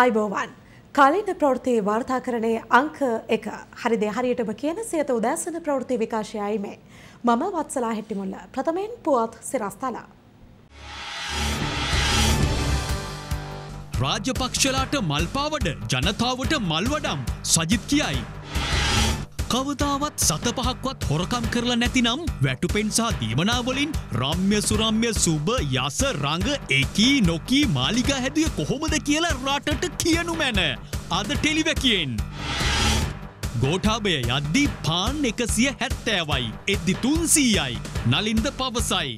අයිබෝවන් කාලීන ප්‍රවෘති වාර්තාකරණය අංක එක හරිද හරියටම කියන සියත උදෑසන ප්‍රවෘති විකාශයයි මේ මම වත්සලා හෙට්ටිමුල්ල ප්‍රථමයෙන් පුවත් සිරස්තලා රාජපක්ෂලාට මල්පාවඩ ජනතාවට මල්වඩම් සජිත් කියයි කවදාවත් සත පහක්වත් හොරකම් කරලා නැතිනම් වැටුපෙන් සහ දීමනාවලින් රම්්‍ය සුරම්්‍ය සුබ යස රඟ එකී නොකී මාලිකා හැදිය කොහොමද කියලා රටට කියනු මැන. අද ටෙලිවැකෙන්. ගෝඨාභය යද්දී පාන් එකසිය හැත්තෑවයි. එද්දි තුන්සීයයි. නලින්ද පවසයි.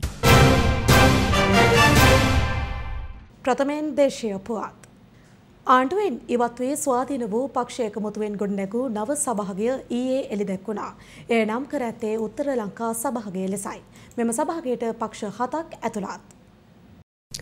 ප්‍රථමයෙන් දේශය පුවත්. ආණ්ඩුවෙන් ඉවත් වී ස්වාධීන වූ පක්ෂ එකමුතුවෙන් ගොඩනැගූ නව සභාගය ඊයේ එළිදැක්වුණා. එය නම් කර ඇත්තේ උත්තර ලංකා සභාගය ලෙසයි. මෙම සභාගයට පක්ෂ හතක් ඇතුළත්.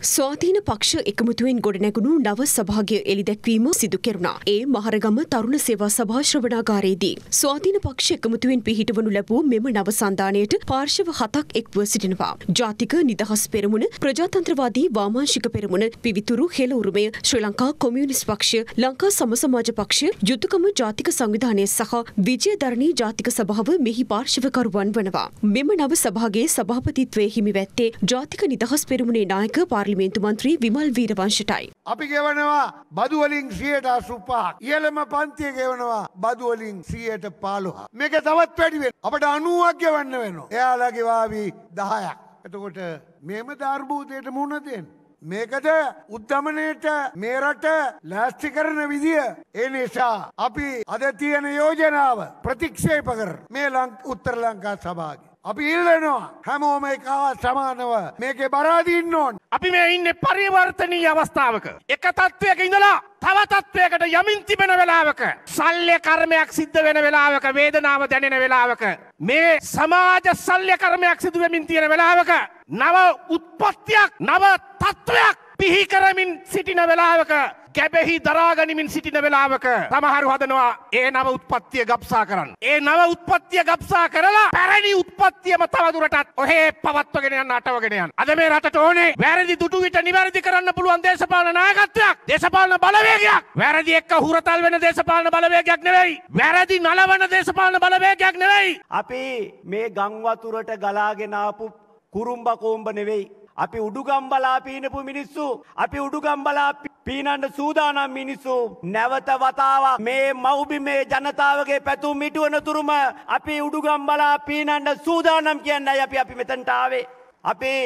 ස්වාධීන පක්ෂ එකමුතුවෙන් ගොඩනැගුණු නව සභාගය එළිදැක්වීම සිදු කෙරුණා. ඒ මහරගම තරුණ සේවා සභා ශ්‍රවණාගාරයේදී. ස්වාධීන පක්ෂ එකමුතුවෙන් පිහිටවනු ලැබූ මෙම නව සන්ධානයට පාර්ශව හතක් එක්ව සිටිනවා. ජාතික නිදහස් පෙරමුණ, ප්‍රජාතන්ත්‍රවාදී වාමාංශික පෙරමුණ, පිවිතුරු හෙළ උරුමය, ශ්‍රී ලංකා කොමියුනිස්ට් පක්ෂ, ලංකා සමසමාජ පක්ෂ, යුතුකම ජාතික සංවිධානය සහ විජයධරණී ජාතික සභාව මෙහි පාර්ශවකරුවන් වනවා. මෙම නව සභාගේ සභාපතිත්වයේ හිමිවැත්තේ ජාතික නිදහස් පෙරමුණේ නායක පාර්ලිමේන්තු පාර්ලිමේන්තු මන්ත්‍රී විමල් වීරවංශටයි. අපි ගෙවනවා බදුවලින් සියයට අසුපාක් ඉහළම පන්තිය ගෙවනවා බදුවලින් සියයට පාලුහා. මේක තවත් වැඩිවෙන් අපට අනුවක් ගෙවන්න වෙනවා. එයාලගේ වාවී දහයක්. එතකොට මෙම ධර්භූතයට මුණදෙන්. මේකද උද්ධමනයට මේරට ලෑස්ති කරන විදිය. ඒ නිසා අපි අද තියෙන යෝජනාව ප්‍රතික්ෂේප කර මේ ලං උත්තර ලංකා සභාගේ. අපි ඉල්ලනවා හැමෝම එකාවත් සමානව මේකේ බරාදීන්න ඕන්. අපි මේ ඉන්න පරිවර්තනී අවස්ථාවක. එක තත්ත්වයක ඉඳලා තව තත්ත්වයකට යමින් තිබෙන වෙලාවක. සල්්‍ය කර්මයක් සිද්ධ වෙන වෙලාවක වේදනාව දැනෙන වෙලාවක. මේ සමාජ සල්්‍ය කර්මයක් සිදුවමින් තියෙන වෙලාවක. නව උත්පත්තියක් නව තත්ත්වයක් පිහි කරමින් සිටින වෙලාවක ගැබෙහි දරාගනිමින් සිටින වෙලාවක තමහරු හදනවා ඒ නව උත්පත්තිය ගප්සා කරන්න. ඒ නව උත්පත්තිය ගප්සා කරලා පැරණි උත්පත්තියම තවදුරටත් ඔහේ පවත්වගෙන යන්න අටවගෙන යන්න. අද මේ රටට ඕනේ වැරදි දුටු විට නිවැරදි කරන්න පුළුවන් දේශපාලන නායකත්වයක්, දේශපාලන බලවේගයක්. වැරදි එක්ක හුරතල් වෙන දේශපාලන බලවේගයක් නෙවෙයි. වැරදි නලවන දේශපාලන බලවේගයක් නෙවෙයි. අපි මේ ගංවතුරට ගලාගෙන ආපු කුරුම්බ කෝම්බ නෙවෙයි අපි උඩුගම්බලා පීනපු මිනිස්සු අපි උඩුගම්බලා පීනන්න සූදානම් මිනිස්සු නැවත වතාවක් මේ මව්බිමේ ජනතාවගේ පැතුම් මිටුවන තුරුම අපි උඩුගම්බලා පීනන්න සූදානම් කියන්නයි අපි අපි මෙතැන්ට ආවේ අපේ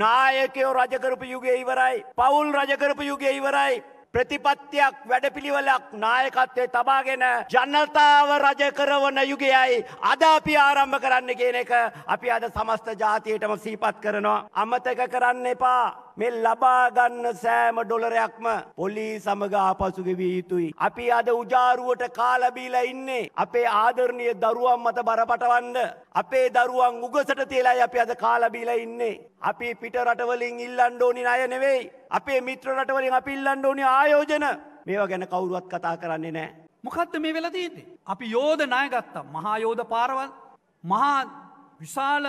නායකයෝ රජකරපු යුගය ඉවරයි පවුල් රජකරපු යුගය ඉවරයි ප්‍රතිපත්තියක් වැඩපිළිවලක් නායකත්වය තබාගෙන ජනතාව රජ කරවන යුගයයි අද අපි ආරම්භ කරන්න කියන එක අපි අද සමස්ත ජාතියටම සීපත් කරනවා අමතක කරන්න එපා මේ ලබා ගන්න සෑම ඩොලරයක්ම පොලිස් සමග ආපසු ගෙවිය යුතුයි. අපි අද උජාරුවට කාලා බීලා ඉන්නේ. අපේ ආදරණීය දරුවන් මත බරපතවන්න. අපේ දරුවන් උගසට තියලායි අපි අද කාලා බීලා ඉන්නේ. අපි පිට රටවලින් ඉල්ලන්න ඕනි ණය නෙවෙයි. අපේ මිත්‍ර රටවලින් අපි ඉල්ලන්න ඕනි ආයෝජන. මේවා ගැන කවුරුවත් කතා කරන්නේ නැහැ. මොකද්ද මේ වෙලා තියෙන්නේ? අපි යෝධ ණය ගත්තා. මහා යෝධ පාරවල්, මහා විශාල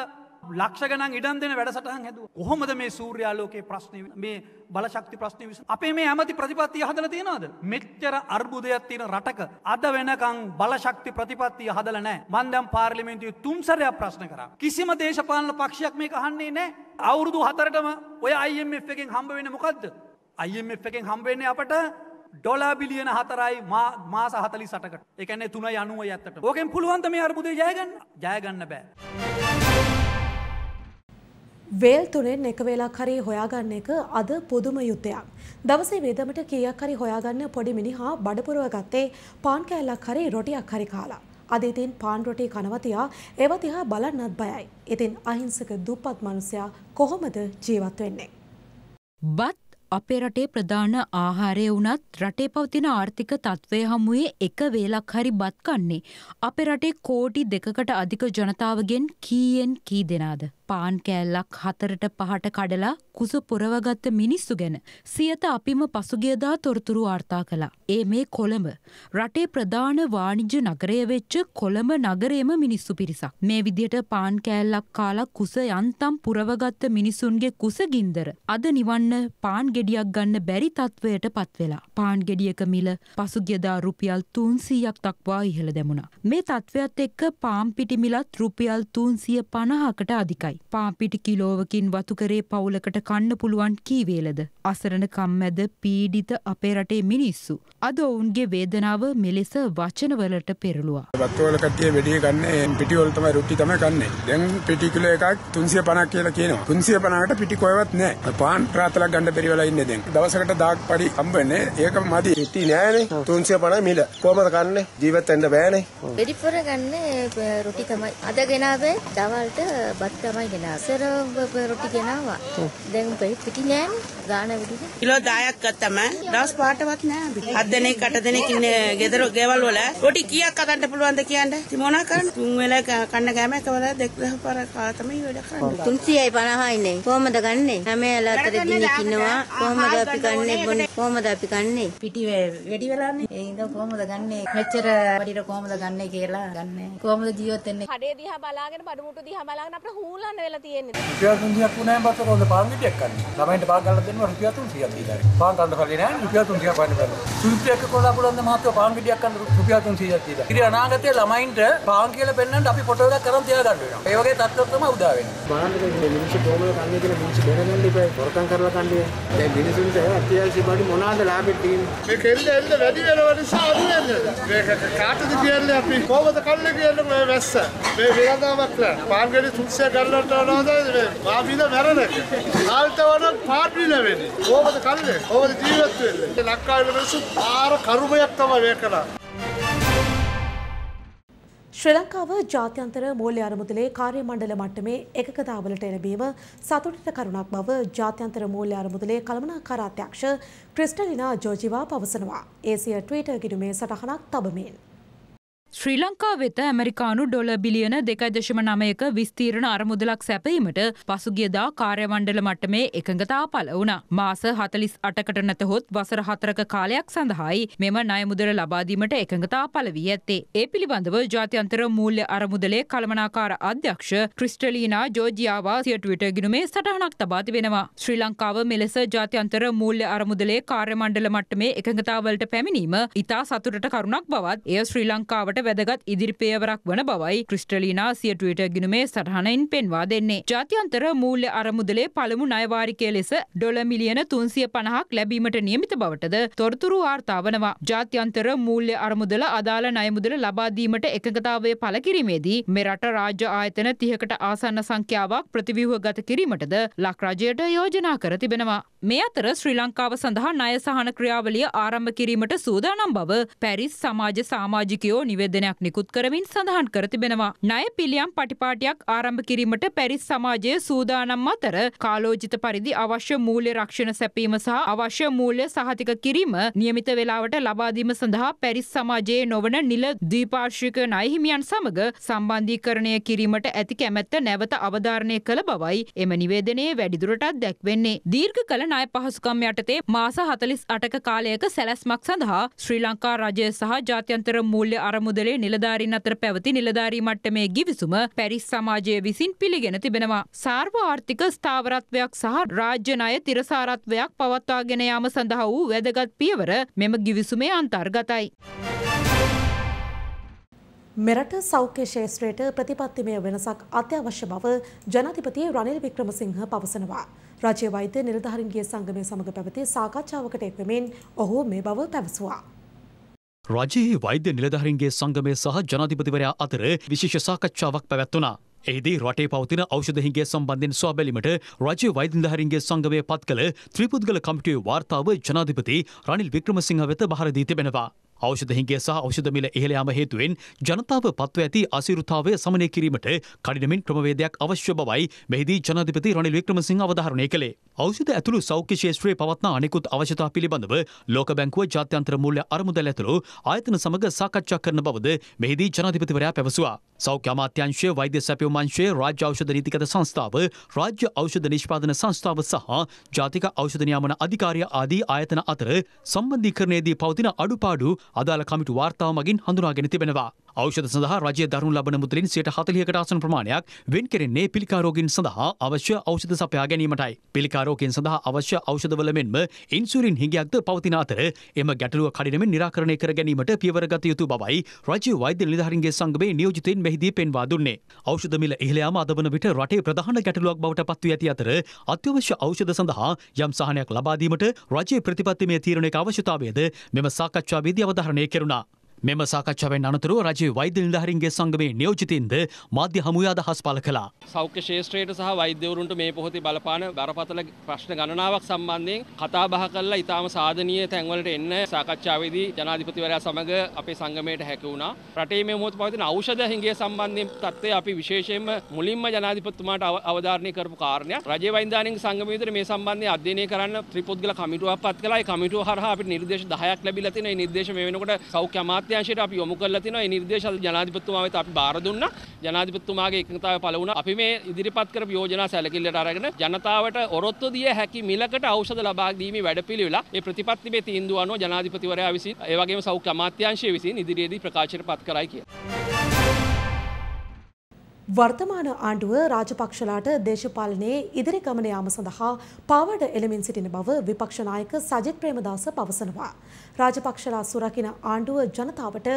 ලක්ෂ ගනන් ඉඩන් දෙන වැඩසටහන් හැදුව කොහොමද මේ සූර්යාලෝකයේ ප්‍රශ්නය මේ බලශක්ති ප්‍රශ්නය විස අපේ මේ ඇමති ප්‍රතිපත්තිය හදල තියෙනවාද මෙච්චර අර්බුදයක් තියෙන රටක අද වෙනකං බලශක්ති ප්‍රතිපත්තිය හදල නෑ මන්දම් පාර්ලිමෙන්තුය තුන්සරයක් ප්‍රශ්න කරා කිසිම දේශපාලන පක්ෂයක් මේ අහන්නේ නෑ අවුරුදු හතරටම ඔය අයිF එකෙන් හම්බ වෙන මොකක්ද අයිF එකෙන් හම්බවෙන්නේ අපට ඩොලා බිලියන හතරයි මාස හතලි සටකට එකන්නේ තුන යනුව ඇත්තට ඕකෙන් පුළුවන්ත මේ අර්බුදය ජයගන්න ජයගන්න බෑ. වේල් තුනෙන් එක වේලක් හරි හොයාගන්න එක අද පුදුම යුත්තයක්. දවසේ වේදමට කීයක් හරි හොයාගන්න පොඩි මිනිහා බඩපුරව ගත්තේ පාන් කෑල්ලක් හරි රොටියක් හරි කාලා. අද ඉතින් පාන් රොටි කනවතියා ඒව දිහා බලන්නත් බයයි. ඉතින් අහිංසක දුප්පත් මිනිසයා කොහොමද ජීවත් වෙන්නේ? බත් අපේ රටේ ප්‍රධාන ආහාරය වුණත් රටේ පවතින ආර්ථික තත්ත්වය හමුවේ එක වේලක් හරි බත් කන්නේ. අපේ රටේ කෝටි දෙකකට අධික ජනතාවගෙන් කීයෙන් කී දෙනාද? පාන් කෑල්ලක් හතරට පහට කඩලා කුස පොරවගත්ත මිනිස්සු ගැන සියත අපිම පසුගියදා තොරතුරු වාර්තා කළා. ඒ මේ කොළඹ. රටේ ප්‍රධාන වාණිජ්‍ය නගරය වෙච්ච කොළඹ නගරයම මිනිස්සු පිරිසක්. මේ විදිහට පාන් කෑල්ලක් කාලා කුස යන්තම් පුරවගත්ත මිනිසුන්ගේ කුස ගින්දර. අද නිවන්න පාන් ගෙඩියක් ගන්න බැරි තත්ත්වයට පත්වෙලා. පාන් ගෙඩියක මිල පසුගියදා රුපියල් තුන්සීයක් තක්වා ඉහළ දැමුණා. මේ තත්ත්වයක් එක්ක පාම්පිටිමිලත් රුපියල් තුන්සිය පණහකට අධිකයි. පාපිටි කිලෝවකින් වතුකරේ පවුලකට කන්න පුළුවන් කීවේලද. අසරණකම් මැද පීඩිත අපේ රටේ මිනිස්සු. අද ඔවුන්ගේ වේදනාව මෙලෙස වචනවලට පෙරළුවා. වත්වල කට්ටිය වැඩිය ගන්න පිටිවල තමයි රුට්ටි තමයි ගන්න. දැන් පිටි කිලෝ එකක් 350ක් කියලා කියනවා. 350කට පිටි කොහෙවත් නැහැ. පාන් රාතලක් ගන්න බැරි වෙලා ඉන්නේ දැන්. දවසකට 1000ක් පරි හම්බෙන්නේ. ඒක මදි. පිටි නෑනේ. 350 මිල. කොහමද කන්නේ? ජීවත් වෙන්න බෑනේ. වෙඩිපොර ගන්න රුටි තමයි. අද ගෙනාවේ දවල්ට බත් තමයි ගෙන අසර රොටි ගෙනවා. දැන් පිටි නෑනේ. ගාන විදිහට. කිලෝ 10ක් ගත්තම දවස් පාටවත් නෑ. හත් දෙනෙක් අට දෙනෙක් ඉන්න ගෙදර ගෙවල් වල රොටි කීයක් අතන්ට පුළුවන්ද කියන්නේ? ඉතින් මොනා කරන්නේ? තුන් වෙලා කන්න ගෑම එක වෙලා දෙකදහ පාර කාලා තමයි වැඩ කරන්නේ. 350යි ඉන්නේ. කොහමද ගන්නෙ? හැම වෙලාවට දිනක් ඉන්නවා. කොහමද අපි ගන්නෙ? කොහමද අපි ගන්නෙ? පිටි වැඩි වෙලානේ. ඒ ඉඳන් කොහමද ගන්නෙ? මෙච්චර වැඩිට කොහමද ගන්නෙ කියලා ගන්නෙ. කොහමද ජීවත් වෙන්නේ? කඩේ දිහා බලාගෙන බඩමුට්ටු දිහා බලාගෙන අපිට හූලන්න මොකද වෙලා තියෙන්නේ? රුපියල් 300ක් වුණාම බත් කොහොමද පාන් විදියක් ගන්න? ළමයින්ට පාන් ගන්න දෙනවා රුපියල් 300ක් දීලා. පාන් ගන්න කලින් නෑ රුපියල් 300ක් පාන්න බෑ. සුල්පියක් කොලා පුළුවන් ද මහත්තයෝ පාන් විදියක් ගන්න රුපියල් 300ක් දීලා. ඉතින් අනාගතයේ ළමයින්ට පාන් කියලා පෙන්නන්න අපි ෆොටෝ එකක් කරන් තියාගන්න වෙනවා. ඒ වගේ තත්ත්වයක් තමයි උදා වෙන්නේ. බලන්න මේ මිනිස්සු කොහොමද කන්නේ කියලා මිනිස්සු දැනගන්න ඉපයි හොරකම් කරලා කන්නේ. දැන් මිනිසුන්ට අත්‍යවශ්‍ය බඩු මොනවාද ලාභෙට තියෙන්නේ? මේ කෙල්ල එන්න වැඩි වෙනවා නිසා අඩු වෙන්නේ. මේක කාටද කියන්නේ අපි කොහොමද කන්නේ කියන්නේ මේ වැස්ස. මේ වේදනාවක් නෑ. පාන් ගෙඩි තුන්සිය ගන්නත් නෝනාදද පාපීද මැරණ කල්තවන පාටි නැවෙන්නේ ඕමද කල්ල ඕමද ජීවත්වෙන්න ලක්කාලසු ආර කරුමයක් තම වය කලා ශ්‍රී ලංකාව ජාත්‍යන්තර මූල්‍ය අරමුදලේ කාර්ය මණ්ඩල මට්ටමේ එකකතාවලට එළඹීම සතුටට කරුණක් බව ජාත්‍යන්තර මූල්‍ය අරමුදලේ කළමනාකාර අධ්‍යක්ෂ ක්‍රිස්ටලිනා ජෝජිවා පවසනවා. ඒසිය ට්විටර් ගිණුමේ සටහනක් තබමින්. ශ්‍රී ලංකා වෙත ඇමරිකානු ඩොල බිලියන දෙකදශම නමයක විස්තීරණ අරමුදලක් සැපීමට පසුගියදා කාර්යමණ්ඩල මට්ටමේ එකඟතා පල වුණ. මාස හතලිස් අටකට නැතහොත් වසර හතරක කාලයක් සඳහායි මෙම නයමුදල ලබාදීමට එකඟතා පලවී ඇත්තේ. ඒ පිළිබඳව ජාතියන්තර මූල්‍ය අරමුදලේ කළමනාකාර අධ්‍යක්ෂ ක්‍රිස්ටලීනා ජෝජියාවා සියට විටගෙනුමේ සටහනක් තබාති වෙනවා. ශ්‍රී ලංකාව මෙලෙස ජාතියන්තර මූල්‍ය අරමුදලේ කාර්යමණ්ඩල මට්ටමේ එකඟතාවලට පැමිණීම ඉතා සතුරට කරුණක් බවත් එය ශ්‍රී ලංකාවට රටට වැදගත් ඉදිරිපේවරක් වන බවයි ක්‍රිස්ටලීනා සියටුවට ගිනුමේ සටහනයින් පෙන්වා දෙන්නේ. ජාත්‍යන්තර මූල්‍ය අරමුදලේ පළමු නයවාරිකය ලෙස ඩොල මිලියන තුන්සිය පණහක් ලැබීමට නියමිත බවටද තොරතුරු වාර්තාවනවා. ජාත්‍යන්තර මූල්‍ය අරමුදල අදාළ නයමුදල ලබාදීමට එකඟතාවය පළ කිරීමේදී මෙරට රාජ්‍ය ආයතන තිහකට ආසන්න සංඛ්‍යාවක් ප්‍රතිව්‍යහ ගත කිරීමටද ලක්රජයට යෝජනා කර තිබෙනවා. මේ අතර ශ්‍රී ලංකාව සඳහා ණය සහන ක්‍රියාවලිය ආරම්භ කිරීමට සූදානම් බව පැරිස් සමාජ සාමාජිකයෝ නිවේද නිවේදනයක් නිකුත් කරමින් සඳහන් කර තිබෙනවා. ණය පිළියම් පටිපාටියක් ආරම්භ කිරීමට පැරිස් සමාජය සූදානම් අතර කාලෝචිත පරිදි අවශ්‍ය මූල්‍ය රක්ෂණ සැපීම සහ අවශ්‍ය මූල්‍ය සහතික කිරීම නියමිත වේලාවට ලබා දීම සඳහා පැරිස් සමාජයේ නොවන නිල ද්විපාර්ශ්වික ණය හිමියන් සමග සම්බන්ධීකරණය කිරීමට ඇති කැමැත්ත නැවත අවධාරණය කළ බවයි එම නිවේදනයේ වැඩිදුරටත් දැක්වෙන්නේ. දීර්ඝ කල ණය පහසුකම් යටතේ මාස 48ක කාලයක සැලැස්මක් සඳහා ශ්‍රී ලංකා රජය සහ ජාත්‍යන්තර මූල්‍ය අරමුද මුදලේ නිලධාරීන් අතර පැවති නිලධාරී මට්ටමේ ගිවිසුම පැරිස් සමාජය විසින් පිළිගෙන තිබෙනවා. සාර්වාර්ථික ස්ථාවරත්වයක් සහ රාජ්‍ය ණය තිරසාරත්වයක් පවත්වාගෙන යාම සඳහා වූ වැදගත් පියවර මෙම ගිවිසුමේ අන්තර්ගතයි. මෙරට සෞඛ්‍ය ශේෂත්‍රයට ප්‍රතිපත්තිමය වෙනසක් අත්‍යවශ්‍ය බව ජනාධිපති රනිල් වික්‍රමසිංහ පවසනවා. රජය වෛද්‍ය නිලධාරීන්ගේ සංගමය සමඟ පැවති සාකච්ඡාවකට එක්වමින් ඔහු මේ බව පැවසුවා. රජයේ වෛද්‍ය නිලධහරින්ගේ සංගමය සහ ජනාධිපතිවරයා අතර විශේෂ සාකච්ඡාවක් පැවැත්වනා. එහිදී රටේ පවතින ෞෂධහිගේ සම්බන්ධෙන් ස්වාබැලීමට රජය වෛදින්දහරින්ගේ සංගමය පත් කළ ත්‍රිපුද්ගල කමිටුවේ වාර්තාව ජනාධිපති රනිල් වික්‍රමසිංහ වෙත බහරදී තිබෙනවා. ඖෂධ හිඟය සහ ඖෂධ මිල ඉහළ යාම හේතුවෙන් ජනතාව පත්ව ඇති අසීරුතාවය සමනය කිරීමට කඩිනමින් ක්‍රමවේදයක් අවශ්‍ය බවයි මෙහිදී ජනාධිපති රනිල් වික්‍රමසිංහ අවධාරණය කළේ. ඖෂධ ඇතුළු සෞඛ්‍ය ශේෂත්‍රයේ පවත්නා අනෙකුත් අවශ්‍යතා පිළිබඳව ලෝක බැංකුව ජාත්‍යන්තර මූල්‍ය අරමුදල් ඇතුළු ආයතන සමග සාකච්ඡා කරන බවද මෙහිදී ජනාධිපතිවරයා පැවසුවා. සෞඛ්‍ය අමාත්‍යාංශය, වෛද්‍ය සැපයුම් අංශය, රාජ්‍ය ඖෂධ නීතිගත සංස්ථාව, රාජ්‍ය ඖෂධ නිෂ්පාදන සංස්ථාව සහ ජාතික ඖෂධ නියාමන අධිකාරිය ආදී ආයතන අතර සම්බන්ධීකරණයේදී පවතින අඩුපාඩු අදාළ කමිටු වාර්තාව මගින් හඳුනාගෙන තිබෙනවා. ෞෂධ සඳහා රජය දරුණු ලබන මුදලින් සියයට හතලියකට ආසන ප්‍රමාණයක් වෙන් කෙරෙන්නේ පිළිකාරෝගින් සඳහා අවශ්‍ය ෞෂධ සපයා ගැනීමටයි. පිළිකාරෝගින් සඳහා අවශ්‍ය ෞෂධවල මෙන්ම ඉන්සුරින් හිඟයක්ද පවතින අතර එම ගැටලුව කඩිනමින් නිරාකරණය කර ගැනීමට පියවරගත යුතු බවයි රජය වෛද්‍ය නිලධාරීන්ගේ සංගමේ නියෝජිතයින් මෙහිදී පෙන්වා දුන්නේ. ඖෂධ මිල ඉහළ යාම අද වන විට රටේ ප්‍රධාන ගැටලුවක් බවට පත්වී ඇති අතර අත්‍යවශ්‍ය ඖෂධ සඳහා යම් සහනයක් ලබා දීමට රජයේ ප්‍රතිපත්තිමය තීරණයක අවශ්‍යතාවයද මෙම සාකච්ඡාවේදී අවධාරණය කෙරුණා. මෙම සාකච්ඡාවෙන් අනතුරුව රජයේ වෛද්‍ය නිලධාරීන්ගේ සංගමේ නියෝජිතින්ද මාධ්‍ය හමුවේ අදහස් පළ කළා. සෞඛ්‍ය ක්ෂේත්‍රයට සහ වෛද්‍යවරුන්ට මේ පොහොතේ බලපාන බරපතල ප්‍රශ්න ගණනාවක් සම්බන්ධයෙන් කතා බහ කරලා ඉතාම සාධනීය තැන්වලට එන්න සාකච්ඡාවේදී ජනාධිපතිවරයා සමග අපේ සංගමයට හැකි වුණා. රටේ මේ මොහොත පවතින ඖෂධ හිඟය සම්බන්ධයෙන් තත්ත්වය අපි විශේෂයෙන්ම මුලින්ම ජනාධිපතිතුමාට අවධාරණය කරපු කාරණයක්. රජයේ වෛද්‍යානික සංගමය විතර මේ සම්බන්ධයෙන් අධ්‍යයනය කරන්න ත්‍රිපොත්ගල කමිටුවක් පත් කළා. ඒ කමිටුව හරහා අපිට නිර්දේශ 10ක් ලැබිලා තියෙනවා. මේ නිර්දේශ මේ වෙනකොට සෞඛ්‍ය අමාත්‍ය අමාත්‍යංශයට අපි යොමු කරලා තිනවා ඒ නිර්දේශ අද ජනාධිපතිතුමා වෙත අපි බාර දුන්නා ජනාධිපතිතුමාගේ එකඟතාවය පළ වුණා අපි මේ ඉදිරිපත් කරපු යෝජනා සැලකිල්ලට අරගෙන ජනතාවට ඔරොත්තු දිය හැකි මිලකට ඖෂධ ලබා දීමේ වැඩපිළිවෙල ඒ ප්‍රතිපත්තිමේ තීන්දුව අනුව ජනාධිපතිවරයා විසින් ඒ වගේම සෞඛ්‍ය අමාත්‍යංශය විසින් ඉදිරියේදී ප්‍රකාශයට පත් කරයි කියලා වර්තමාන ආණ්ඩුව රාජපක්ෂලාට දේශපාලනයේ ඉදිරි ගමන යාම සඳහා පාවඩ එළමින් සිටින බව විපක්ෂ නායක සජිත් ප්‍රේමදාස පවසනවා. රාජපක්ෂලා සුරකින ආණ්ඩුව ජනතාවට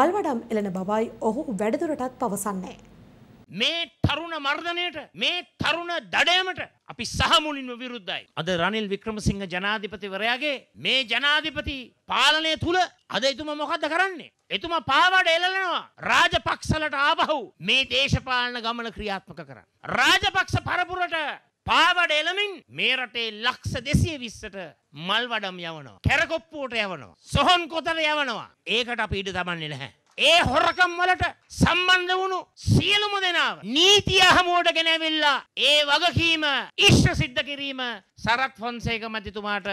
මල්වඩම් එළන බවයි ඔහු වැඩිදුරටත් පවසන්නේ. මේ තරුණ මර්ධනයට මේ තරුණ දඩයමට අපි සහමුලින්ම විරුද්ධයි. අද රනිල් වික්‍රමසිංහ ජනාධිපතිවරයාගේ මේ ජනාධිපති පාලනය තුළ අද එතුම මොකක්ද කරන්නේ. එතුමා පාවාඩ එලලනවා රාජපක්ෂලට ආබහු මේ දේශපාලන ගමන ක්‍රියාත්මක කරන්න. රාජපක්ෂ පරපුරට පාවඩ එළමින් මේ රටේ ලක්ෂ දෙසිය විස්සට මල් වඩම් යවනවා. කැරකොප්පුවට යවනවා. සොහොන් කොතල යවනවා. ඒකට අප ඉඩ තමන්නේ නැහැ. ඒ හොරකම් වලට සම්බන්ධ වුණු සියලුම දෙනාව නීතිය හමුවට ගෙනවිල්ලා ඒ වගකීම ඉෂ්ට සිද්ධ කිරීම සරත් ෆොන්සේක මැතිතුමාට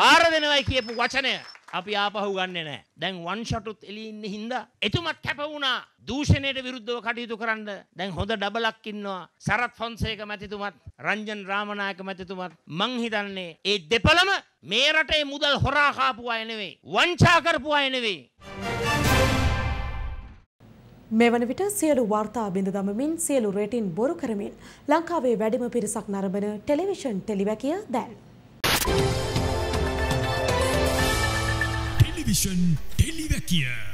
බාර දෙනවයි කියපු වචනය අපි ආපහු ගන්නේ නැහැ. දැන් වන් ෂොටුත් එළියේ ඉන්නේ හින්දා එතුමත් කැප වුණා දූෂණයට විරුද්ධව කටයුතු කරන්න. දැන් හොඳ ඩබලක් ඉන්නවා. සරත් ෆොන්සේක මැතිතුමත් රංජන් රාමනායක මැතිතුමත් මං හිතන්නේ ඒ දෙපළම මේ රටේ මුදල් හොරා කාපු අය නෙවෙයි. වංචා කරපු අය නෙවෙයි. මේ වන විට සියලු වාර්තා බිඳ දමමින් සියලු රේටින් බොරු කරමින් ලංකාවේ වැඩිම පිරිසක් නරඹන ටෙලිවිෂන් ටෙලිවැකිය දැන්. ටෙලිවිෂන් ටෙලිවැකිය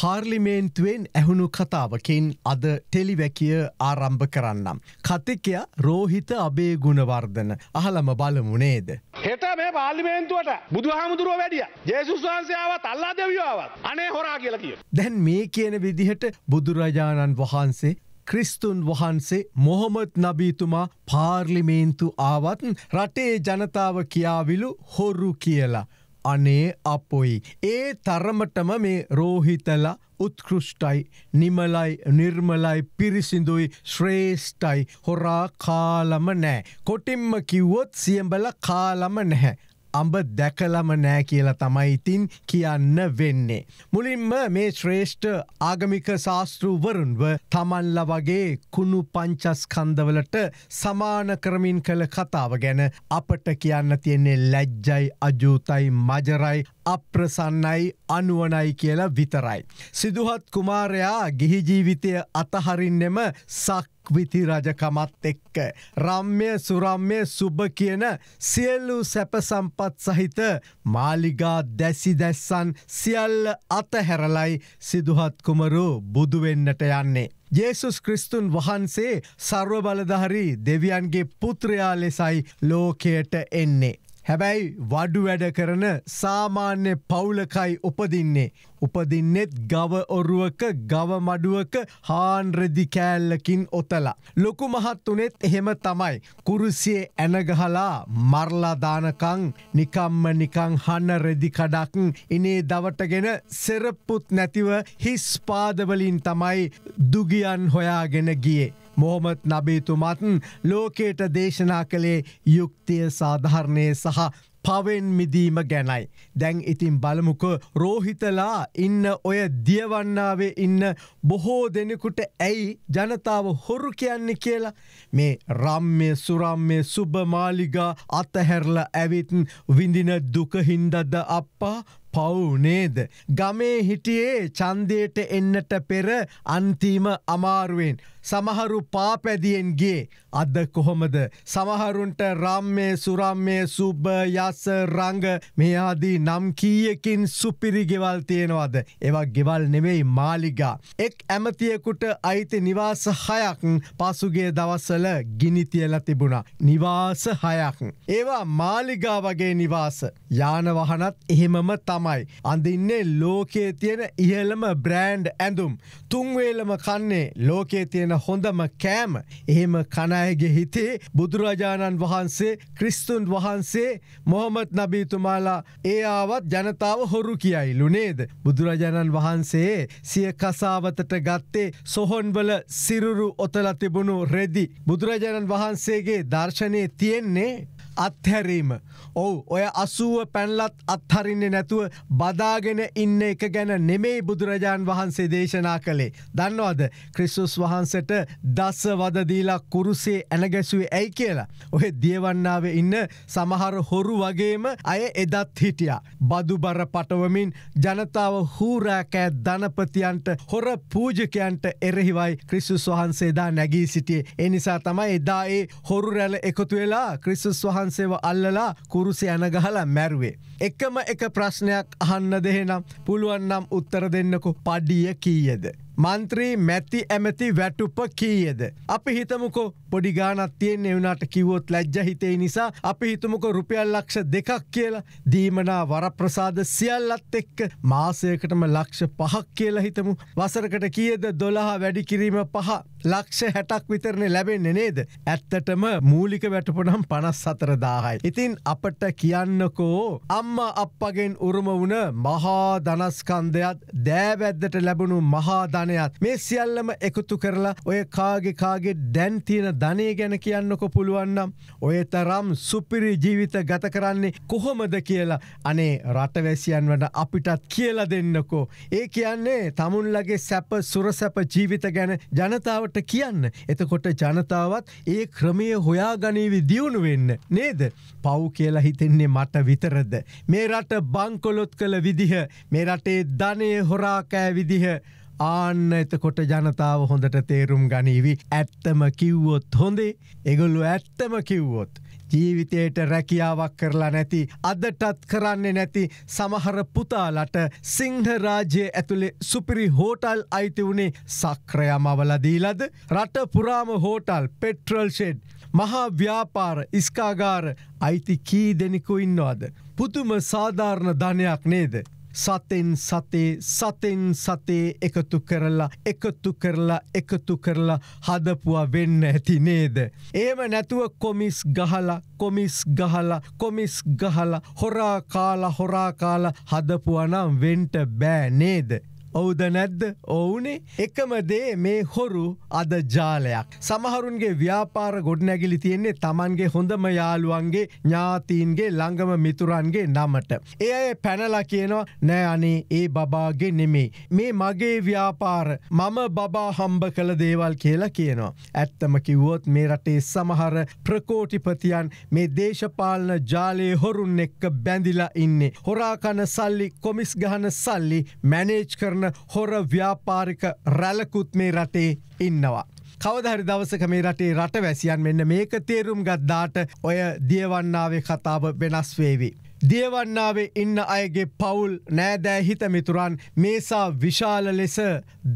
පාර්ලිමේන්තුවෙන් ඇහුණු කතාවකින් අද ටෙලිවැකිය ආරම්භ කරන්නම්. කතිකයා රෝහිත අබේ ගුණවර්ධන අහළම බලමුණේද. හෙට මේ පාලිමේන්තුවට බුදු හාමුදුරුව වැඩිය ජේසුස්වාන්සයාවත් අල්ලා දෙවියාවත් අනේ හොරා කියලා කිය. දැන් මේ කියන විදිහට බුදුරජාණන් වහන්සේ ක්‍රිස්තුන් වහන්සේ මොහොමත් නබීතුමා පාර්ලිමේන්තු ආවත් රටේ ජනතාව කියාවිලු හොරු කියලා. අනේ අපොයි. ඒ තරමටම මේ රෝහිතලා උත්කෘෂ්ටයි නිමලයි නිර්මලයි පිරිසිඳුයි ශ්‍රේෂ්ටයි හොරා කාලම නෑ. කොටින්ම කිව්වොත් සියඹල කාලම නැහැ. අඹ දැකලම නෑ කියලා තමයිඉතින් කියන්න වෙන්නේ. මුලින්ම මේ ශ්‍රේෂ්ඨ ආගමික ශාස්තෘවරුන්ව තමන්ල වගේ කුණු පංචස්කන්දවලට සමාන කරමින් කළ කතාව ගැන අපට කියන්න තියෙන්නේ ලැජ්ජයි අජූතයි මජරයි අප්‍රසන්නයි අනුවනයි කියලා විතරයි. සිදුහත් කුමාරයා ගිහිජීවිතය අතහරින්නෙම සක් විති රජකමත් එක්ක. රම්ය සුරම්ය සුභ කියන සියල්ලු සැප සම්පත් සහිත මාලිගා දැසි දැස්සන් සියල්ල අතහැරලයි සිදුහත් කුමරු බුදුවෙන්නට යන්නේ. ජේසුස් ක්‍රිස්තුන් වහන්සේ සර්ව බලධහරි දෙවියන්ගේ පුත්‍රයා ලෙසයි ලෝකයට එන්නේ. හැබැයි වඩු වැඩ කරන සාමාන්‍ය පවුලකයි උපදින්නේ. උපදින්නෙත් ගව ඔරුවක ගව මඩුවක හාන්රදි කෑල්ලකින් ඔතලා. ලොකු මහත්තුනෙත් එහෙම තමයි. කුරුසිය ඇනගහලා මරලාදානකං නිකම්ම නිකං හන්න රෙදිකඩක් එනේ දවටගෙන සෙරප්පුත් නැතිව හිස් පාදවලින් තමයි දුගියන් හොයාගෙන ගියේ. මොහොමත් නබීතුමත් ලෝකයට දේශනා කළේ යුක්තිය සාධාරණය සහ පවෙන් මිදීම ගැනයි. දැන් ඉතින් බලමුක රෝහිතලා ඉන්න ඔය දියවන්නාවේ ඉන්න බොහෝ දෙනෙකුට ඇයි ජනතාව හොරු කියන්න කියලා. මේ රම්ය සුරම්ය සුභමාලිගා අතහැරල ඇවිත්න් විඳින දුකහින්දද අප්පා පවුනේද. ගමේ හිටියේ චන්දයට එන්නට පෙර අන්තිම අමාරුවෙන්. සමහරු පාපැදියෙන්ගේ අද කොහොමද සමහරුන්ට රම්මේ සුරම්මය සුබ යස රංග මේ ආදී නම් කීයකින් සුපිරි ගෙවල් තියෙනවාද එවක් ගෙවල් නෙවෙයි මාලිගා. එක් ඇමතියෙකුට අයිති නිවාස හයක් පසුගේ දවස්සල ගිනිතියල තිබුණා නිවාස හයක්. ඒවා මාලිගා වගේ නිවාස යාන වහනත් එහෙමම තමයි. අඳින්නේ ලෝකේ තියෙන ඉහළම බ්‍රෑන්ඩ් ඇඳුම් තුන්වේලම කන්නේ ලෝකේ තියෙන හොඳම කෑම. එහෙම කණයගේ හිතේ බුදුරජාණන් වහන්සේ ක්‍රිස්තුන් වහන්සේ මොහොමත් නබීතුමාලා ඒ ආවත් ජනතාව හොරු කියයිලු නේද. බුදුරජාණන් වහන්සේ සිය කසාවතට ගත්තේ සොහොන්වල සිරුරු ඔතල තිබුණු රෙදි. බුදුරජාණන් වහන්සේගේ දර්ශනය තියෙන්නේ අත්හැරීම. ඔවු ඔය අසුව පැන්ලත් අත්හරින්නේ නැතුව බදාගෙන ඉන්න එක ගැන නෙමෙයි බුදුරජාන් වහන්සේ දේශනා කළේ. දන්නවද ක්‍රිස්සුස් වහන්සට දස්ස වදදීලා කුරුසේ ඇනගැසුවේ ඇයි කියලා. ඔහෙ දියවන්නාවේ ඉන්න සමහර හොරු වගේම අය එදත් හිටියා. බදුබර පටවමින් ජනතාව හූරෑකෑ ධනපතියන්ට හොර පූජකයන්ට එරෙහිවයි ක්‍රිස්සුස් වහන්සේදා නැගී සිටියේ. එනිසා තමයි එදා ඒ හොරු රැල එකතු වෙලා ක්‍රිස්සුස් වහන් වහන්සේව අල්ලලා කුරුසි ඇන ගහලා මැරුවේ. එකම එක ප්‍රශ්නයක් අහන්න දෙහෙනම් පුළුවන්නම් උත්තර දෙන්නකු පඩිය කීයද. මන්ත්‍රී මැති ඇමති වැටුප කීයද. අපි හිතමුකෝ පොඩිගානත් තියෙන් එවුණට කිවොත් ලැජ්ජ හිතේ නිසා අපි හිතමුක රුපියල් ලක්ෂ දෙකක් කියලා දීමනා වරප්‍රසාද සියල්ලත් එක්ක මාසයකටම ලක්ෂ පහක් කියලා හිතමු වසරකට කියද දොළහා වැඩිකිරීම පහ ලක්ෂ හැටක් විතරණ ලැබෙන්නේ නේද. ඇත්තටම මූලික වැටපුනම් පනස් සතරදාහයි. ඉතින් අපට කියන්නකෝ අම්ම අපගෙන් උරුම වුණ මහා දනස්කන්දයත් දෑවැද්දට ලැබුණු මහාදන දානයත් මේ සියල්ලම එකතු කරලා ඔය කාගෙ කාගේ දැන්තියෙන ධනය ගැන කියන්නකො පුළුවන්නම් ඔය තරම් සුපිරි ජීවිත ගත කරන්නේ කොහොමද කියලා අනේ රටවැසියන් වන අපිටත් කියලා දෙන්නකෝ ඒ කියන්නේ තමුන්ලගේ සැප සුරසැප ජීවිත ගැන ජනතාවට කියන්න එතකොට ජනතාවත් ඒ ක්‍රමය හොයා ගනීවි දියුණු වෙන්න නේද පව් කියලා හිතෙන්නේ මට විතරද මේ රට බංකොලොත් කළ විදිහ මේ රටේ ධනය හොරාකෑ විදිහ ආන්න එතකොට ජනතාව හොඳට තේරුම් ගනීවි ඇත්තම කිව්වොත් හොඳේ එගොල්ලු ඇත්තම කිව්වොත්. ජීවිතයට රැකියාවක් කරලා නැති අදටත් කරන්නේ නැති සමහර පුතාලට සිංහ රාජ්‍ය ඇතුළේ සුපිරි හෝටල් අයිති වුණේ සක්‍රයමවලදීලද රට පුරාම හෝටල් පෙට්‍රල් ෂෙඩ් මහා ව්‍යාපාර ඉස්කාගාර අයිති කී දෙනෙකු ඉන්නවාද. පුතුම සාධාරණ ධනයක් නේද. සතෙන් සතේ සතෙන් සතේ එකතු කරලා එකතු කරලා එකතු කරලා හදපුවා වෙන්න ඇති නේද. ඒම නැතුව කොමිස් ගහලා කොමිස් ගහලා කොමිස් ගහලා හොරාකාලා හොරාකාලා හදපුුවනම් වෙන්ට බෑ නේද. ඔවුද නැද්ද ඔවුනේ එකම දේ මේ හොරු අද ජාලයක්. සමහරුන්ගේ ව්‍යාපාර ගොඩනැගිලි තියෙන්නේ තමන්ගේ හොඳම යාළුවන්ගේ ඥාතීන්ගේ ළඟම මිතුරන්ගේ නමට. ඒ අය පැනලා කියනවා නෑ අනේ ඒ බබාගේ නෙමේ. මේ මගේ ව්‍යාපාර මම බබා හම්බ කළ දේවල් කියලා කියනවා. ඇත්තම කිව්වොත් මේ රටේ සමහර ප්‍රකෝටිපතියන් මේ දේශපාලන ජාලයේ හොරුන් එක්ක බැඳිලා ඉන්නේ. හොරාකන සල්ලි කොමිස් ගහන සල්ලි මැනේජ් කරන කරන හොර ව්‍යාපාරික රැලකුත් මේ රටේ ඉන්නවා. කවදහරි දවසක මේ රටේ රට වැසියන් මෙන්න මේක තේරුම් ගත්දාට ඔය දියවන්නාවේ කතාව වෙනස් වේවි. දියවන්නාවේ ඉන්න අයගේ පවුල් නෑදෑ හිතමිතුරන් මේසා විශාල ලෙස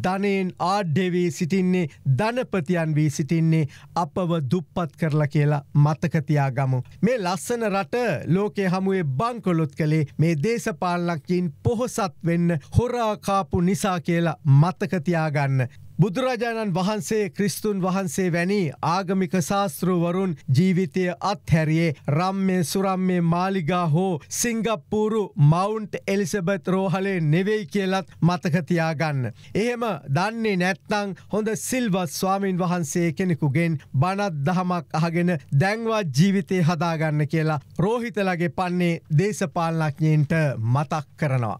ධනයෙන් ආඩ්‍යවී සිටින්නේ ධනපතියන් වී සිටින්නේ අපව දුප්පත් කරලා කියලා මතකතියා ගමු. මේ ලස්සන රට ලෝකෙ හමුවේ බංකොලොත් කළේ මේ දේශපාලනක්කින් පොහොසත් වෙන්න හොරාකාපු නිසා කියලා මතකතියාගන්න. බුදුරජාණන් වහන්සේ ක්‍රිස්තුන් වහන්සේ වැනි ආගමික ශාස්තෘවරුන් ජීවිතය අත්හැරියේ රම්මේ සුරම්මේ මාලිගා හෝ සිංගප්පූරු මවුන්ට් එලිසබත් රෝහලේ නෙවෙයි කියලත් මතකතියාගන්න. එහෙම දන්නේ නැත්නං හොඳ සිල්වත් ස්වාමීන් වහන්සේ කෙනෙකුගෙන් බනත් දහමක් අහගෙන දැන්වත් ජීවිතය හදාගන්න කියලා රෝහිතලගේ පන්නේ දේශපාලනඥයෙන්ට මතක් කරනවා.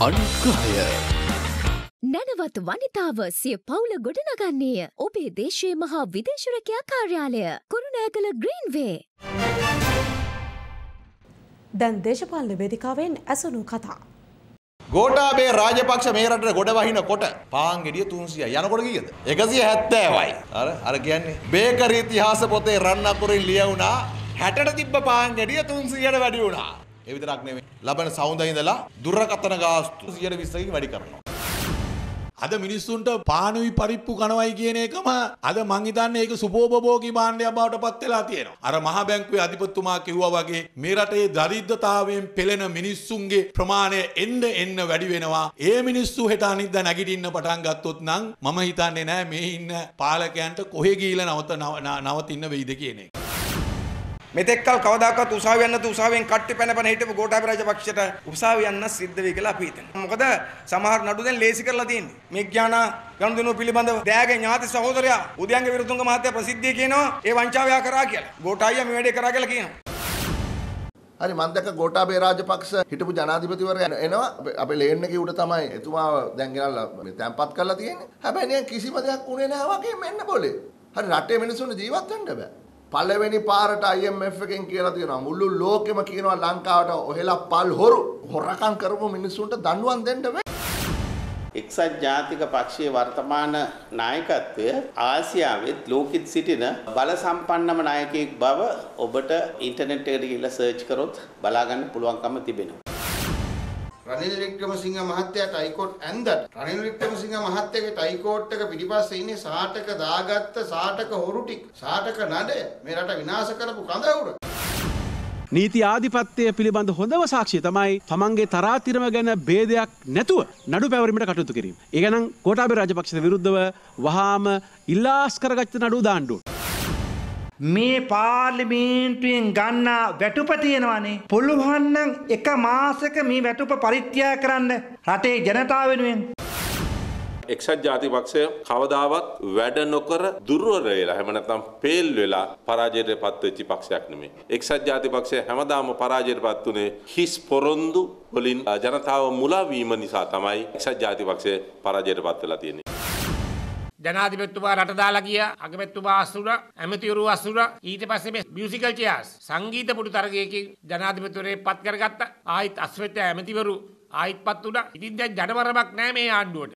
අනුග්‍රහය නැනවත් වනිතාව සිය පවුල ගොඩනගන්නේය ඔබේ දේශයේ මහා විදේශරකයා කාර්යාලය කුරුණෑගල ග්‍රීන්වේ. දැන් දේශපාලන වේදිකාවෙන් ඇසුණු කතා. ගෝටාබේ රාජපක්ෂ මේ රටට ගොඩ වහින කොට පහන් ගෙඩිය 300 යනකොට කීයද? 170යි. අර අර කියන්නේ බේකරි ඉතිහාස පොතේ රන් අකුරින් ලියුණා 60ට තිබ්බ පහන් ගෙඩිය 300ට වැඩි වුණා. ඒ විතරක් නෙමෙයි. ලබන සෞන්දර්ය ඉඳලා දුරකතන ගාස්තු 120කින් වැඩි කරනවා. අද මිනිස්සුන්ට පානුයි පරිප්පු කනවයි කියන එකම අද මං හිතන්නේ ඒක සුභෝපභෝගී භාණ්ඩයක් බවට පත් වෙලා තියෙනවා. අර මහා බැංකුවේ අධිපතිතුමා කිව්වා වගේ මේ රටේ දරිද්‍රතාවයෙන් පෙළෙන මිනිස්සුන්ගේ ප්‍රමාණය එන්න එන්න වැඩි වෙනවා. ඒ මිනිස්සු හෙට අනිද්දා නැගිටින්න පටන් ගත්තොත් නම් මම හිතන්නේ නෑ මේ ඉන්න පාලකයන්ට කොහෙ ගිහිල්ලා නවත නවතින්න වෙයිද කියන එක. මෙතෙක්කල් කවදාකවත් උසාවිය යන්න තු උසාවියෙන් කට්ටි පැන පැන හිටපු ගෝඨාභය රාජපක්ෂට උසාවිය යන්න සිද්ධ වෙයි කියලා අපි හිතනවා. මොකද සමහර නඩු දැන් ලේසි කරලා තියෙන්නේ. මේ ඥාන ගනුදෙනුව පිළිබඳව දෑගේ ඥාති සහෝදරයා උදයන්ග විරුතුංග මහත්තයා ප්‍රසිද්ධිය කියනවා ඒ වංචාවයා කරා කියලා. ගෝඨාභය මේ වැඩේ කරා කියලා කියනවා. හරි මම දැක්ක ගෝඨාභය රාජපක්ෂ හිටපු ජනාධිපතිවරයා එනවා අපේ ලේන් එකේ උඩ තමයි එතුමා දැන් ගෙනල්ලා තැම්පත් කරලා තියෙන්නේ. හැබැයි නිකන් කිසිම දෙයක් උනේ නැහැ වගේ මෙන්න පොලේ. හරි රටේ මිනිස්සුන්ට ජීවත් වෙන්න බෑ. පළවෙනි පාරට IMF එකෙන් කියලා තියෙනවා මුළු ලෝකෙම කියනවා ලංකාවට ඔහෙලා පල් හොරු හොරකම් කරපු මිනිස්සුන්ට දඬුවම් දෙන්න වෙයි. එක්සත් ජාතික පක්ෂයේ වර්තමාන නායකත්වය ආසියාවෙත් ලෝකෙත් සිටින බල සම්පන්නම නායකයෙක් බව ඔබට ඉන්ටර්නෙට් එකට ගිහිල්ලා සර්ච් කරොත් බලා ගන්න පුළුවන්කම තිබෙනවා. රනිල් වික්‍රමසිංහ මහත්තයාට හයිකෝට් ඇන්දට රනිල් වික්‍රමසිංහ මහත්තයාගේ හයිකෝට් එක පිටිපස්සේ ඉන්නේ සාටක දාගත්ත සාටක හොරු ටික සාටක නඩය මේ රට විනාශ කරපු කඳවුර නීති ආධිපත්‍යය පිළිබඳ හොඳම සාක්ෂිය තමයි තමන්ගේ තරාතිරම ගැන ભેදයක් නැතුව නඩු පැවරීමට කටයුතු කිරීම. ඒ ගැනන් කෝටාබේ රාජපක්ෂ විරුද්ධව වහාම ඉල්ලාස් කරගත්ත නඩු දාණ්ඩුව. මේ පාර්ලිමේන්තුවෙන් ගන්නා වැටුප තියෙනවානේ. පුළුවන් නම් එක මාසක මේ වැටුප පරිත්‍යාග කරන්න රටේ ජනතාව වෙනුවෙන්. එක්සත් ජාති පක්ෂය කවදාවත් වැඩ නොකර දුර්වල වෙලා එහෙම නැත්නම් පේල් වෙලා පරාජයට පත්වෙච්ච පක්ෂයක් නෙමෙයි. එක්සත් ජාති පක්ෂය හැමදාම පරාජයට පත් උනේ හිස් පොරොන්දු වලින් ජනතාව මුලා වීම නිසා තමයි එක්සත් ජාති පක්ෂය පරාජයට පත් වෙලා තියෙන්නේ. ජනාධිපතිතුමා රට දාලා ගියා අගමැතිතුමා අසුර ඇමතිවරු අසුර ඊට පස්සේ මේ මියුසිකල් චෙයාර්ස් සංගීත පුටු තරගයකින් ජනාධිපතිවරේ පත් කරගත්තා ආයිත් අස්වැත්ත ඇමතිවරු ආයිත් පත් වුණා ඉතින් දැන් ජනවරමක් නැහැ මේ ආණ්ඩුවට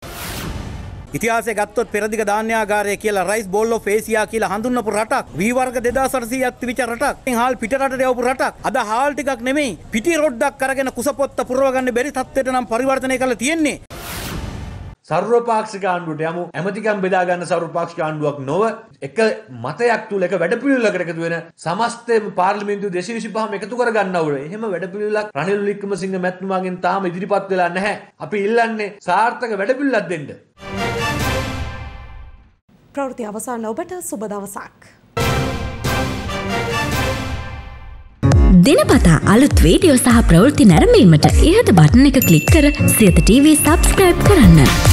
ඉතිහාස ගත්තොත් පෙරදිග ධාන්‍යාගාරය කියලා රයිස් බොල්ලෝ ෆේසියා කියලා හඳුන්වපු රටක් වීවර්ග 2800ක් තිබිච්ච රටක් හාල් පිටරටට යවපු රටක් අද හාල් ටිකක් නෙමෙයි පිටි රොඩ්ඩක් අරගෙන කුසපොත්ත පුරවගන්න බැරි තත්ත්වයට නම් පරිවර්තනය කරලා තියෙන්නේ සර්වපාක්ෂික ආණ්ඩුවට යමු ඇමතිකම් බෙදාගන්න සර්වපාක්ෂික ආණ්ඩුවක් නොව එක මතයක් තුල එක වැඩපිළිවෙලකට එකතු වෙන සමස්තම පාර්ලිමේන්තු 225ම එකතු කරගන්න ඕනේ. එහෙම වැඩපිළිවෙලක් රනිල් වික්‍රමසිංහ මැතිතුමාගෙන් තාම ඉදිරිපත් වෙලා නැහැ. අපි ඉල්ලන්නේ සාර්ථක වැඩපිළිවෙලක් දෙන්න. ප්‍රවෘත්ති අවසන් ඔබට සුබ දවසක්. දෙනපතා අලුත් වීඩියෝ සහ ප්‍රවෘත්ති නැරඹීමට ඉහත බටන එක ක්ලික් කර සියත TV සබස්ක්‍රයිබ් කරන්න.